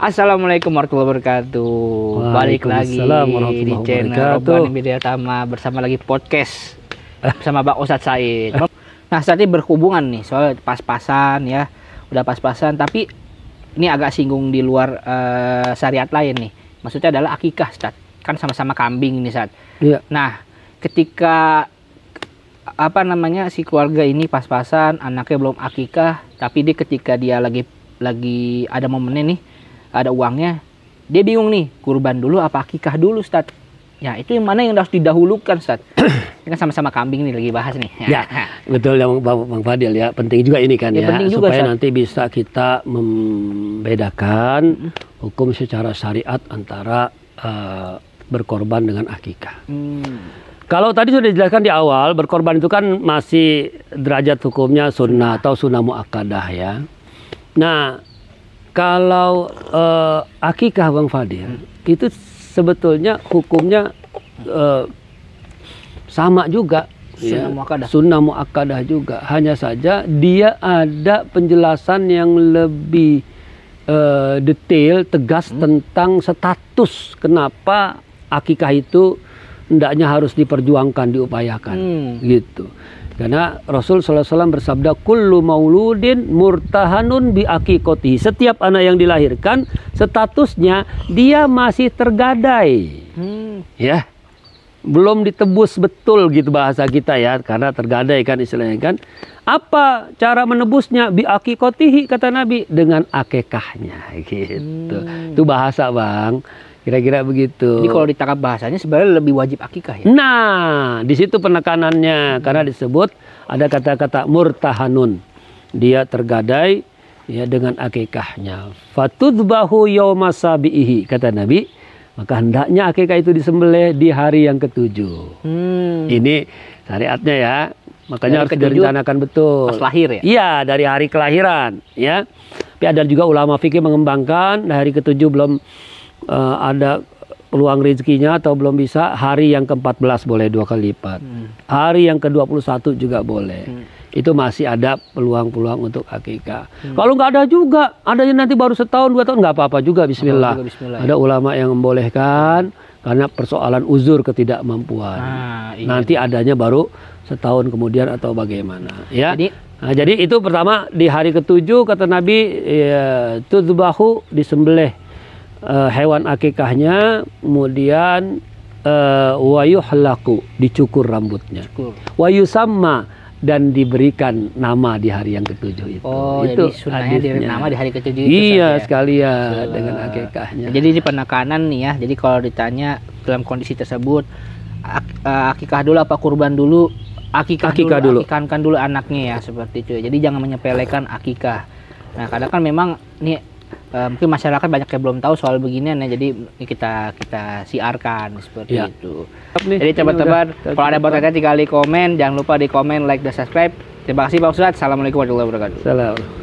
Assalamualaikum warahmatullahi wabarakatuh. Balik lagi di channel Robban Media Tama bersama lagi podcast sama Pak Ustadz Said. Nah, saat ini berhubungan nih soal pas-pasan ya. Udah pas-pasan tapi ini agak singgung di luar uh, syariat lain nih. Maksudnya adalah akikah, Ustaz. Kan sama-sama kambing ini saat. Iya. Nah, ketika apa namanya si keluarga ini pas-pasan, anaknya belum akikah, tapi dia ketika dia lagi lagi ada momennya nih ada uangnya dia bingung nih kurban dulu apa akikah dulu Ustaz ya itu yang mana yang harus didahulukan Ustaz ini kan sama-sama kambing nih lagi bahas nih ya betul ya Bang, Fadil ya penting juga ini kan ya, ya penting juga, supaya Ustaz. nanti bisa kita membedakan hukum secara syariat antara uh, berkorban dengan akikah hmm. Kalau tadi sudah dijelaskan di awal, berkorban itu kan masih derajat hukumnya sunnah atau sunnah muakkadah ya. Nah, kalau uh, akikah Bang Fadil hmm. itu sebetulnya hukumnya uh, sama juga sunnah ya, muakadah. Sunnah juga. Hanya saja dia ada penjelasan yang lebih uh, detail, tegas hmm. tentang status kenapa akikah itu hendaknya harus diperjuangkan, diupayakan. Hmm. Gitu. Karena Rasul SAW bersabda, Kullu mauludin murtahanun bi'akikoti. Setiap anak yang dilahirkan, statusnya dia masih tergadai. Hmm. Ya, belum ditebus betul gitu bahasa kita ya. Karena tergadai kan istilahnya kan. Apa cara menebusnya? Bi'akikotihi kata Nabi. Dengan akekahnya gitu. Hmm. Itu bahasa bang. Kira-kira begitu. ini kalau ditangkap bahasanya sebenarnya lebih wajib akikah ya. Nah, di situ penekanannya hmm. karena disebut ada kata-kata murtahanun. Dia tergadai ya dengan akikahnya. Fatudbahu yauma bihi kata Nabi. Maka hendaknya akikah itu disembelih di hari yang ketujuh. Hmm. Ini syariatnya ya. Makanya dari harus direncanakan betul. Pas lahir ya? Iya, dari hari kelahiran ya. Tapi ada juga ulama fikih mengembangkan dari hari ketujuh belum uh, ada peluang rezekinya atau belum bisa hari yang ke-14 boleh dua kali lipat. Hmm. Hari yang ke-21 juga boleh. Hmm. Itu masih ada peluang-peluang untuk akikah. Hmm. Kalau nggak ada juga, adanya nanti baru setahun dua tahun nggak apa-apa juga bismillah. juga, bismillah ada ya. ulama yang membolehkan karena persoalan uzur ketidakmampuan. Nah, iya. Nanti adanya baru setahun kemudian atau bagaimana ya. Jadi Nah, jadi itu pertama di hari ketujuh kata Nabi ya, tuzbahu disembelih uh, hewan akikahnya kemudian eh, uh, laku dicukur rambutnya wayu sama dan diberikan nama di hari yang ketujuh itu. Oh, itu jadi sunnahnya diberi nama di hari ketujuh itu. Iya, sekali ya so, dengan akikahnya. Jadi di penekanan nih ya. Jadi kalau ditanya dalam kondisi tersebut ak eh, akikah dulu apa kurban dulu akikah, akikah dulu, dulu. akikankan dulu anaknya ya seperti itu. Jadi jangan menyepelekan akikah. Nah, kadang kan memang nih Eh, mungkin masyarakat banyak yang belum tahu soal beginian nah, ya jadi kita kita siarkan seperti ya. itu nih, jadi teman-teman kalau ada pertanyaan tinggal di komen jangan lupa di komen like dan subscribe terima kasih Pak Ustadz assalamualaikum warahmatullahi wabarakatuh Salam.